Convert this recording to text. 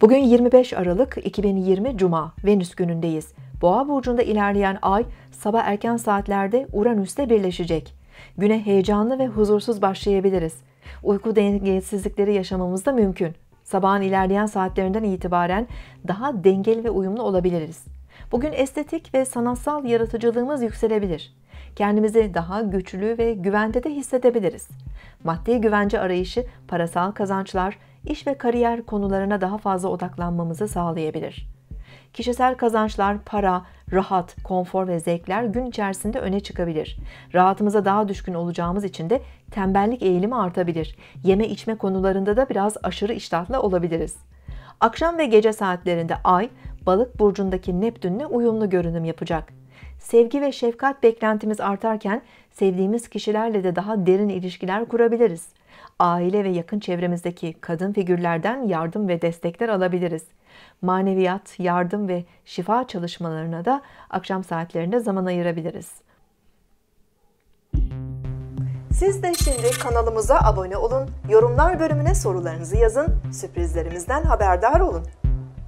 Bugün 25 Aralık 2020 Cuma Venüs günündeyiz. Boğa burcunda ilerleyen ay sabah erken saatlerde Uranüs'te birleşecek. Güne heyecanlı ve huzursuz başlayabiliriz. Uyku dengesizlikleri yaşamamız da mümkün. Sabahın ilerleyen saatlerinden itibaren daha dengeli ve uyumlu olabiliriz. Bugün estetik ve sanatsal yaratıcılığımız yükselebilir. Kendimizi daha güçlü ve güvende de hissedebiliriz. Maddi güvence arayışı, parasal kazançlar, iş ve kariyer konularına daha fazla odaklanmamızı sağlayabilir. Kişisel kazançlar, para, rahat, konfor ve zevkler gün içerisinde öne çıkabilir. Rahatımıza daha düşkün olacağımız için de tembellik eğilimi artabilir. Yeme içme konularında da biraz aşırı iştahlı olabiliriz. Akşam ve gece saatlerinde ay, balık burcundaki Neptün'le uyumlu görünüm yapacak sevgi ve şefkat beklentimiz artarken sevdiğimiz kişilerle de daha derin ilişkiler kurabiliriz. Aile ve yakın çevremizdeki kadın figürlerden yardım ve destekler alabiliriz. Maneviyat, yardım ve şifa çalışmalarına da akşam saatlerinde zaman ayırabiliriz. Siz de şimdi kanalımıza abone olun, yorumlar bölümüne sorularınızı yazın, sürprizlerimizden haberdar olun.